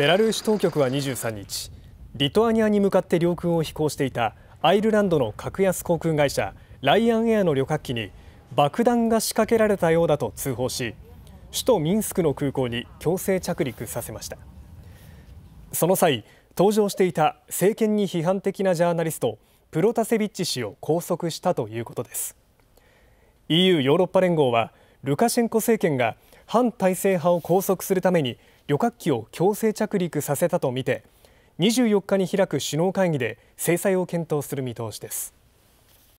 ベラルーシ当局は23日リトアニアに向かって領空を飛行していたアイルランドの格安航空会社ライアンエアの旅客機に爆弾が仕掛けられたようだと通報し首都ミンスクの空港に強制着陸させましたその際搭乗していた政権に批判的なジャーナリストプロタセビッチ氏を拘束したということです EU ヨーロッパ連合はルカシェンコ政権が反体制派を拘束するために旅客機を強制着陸させたとみて24日に開く首脳会議で制裁を検討する見通しです。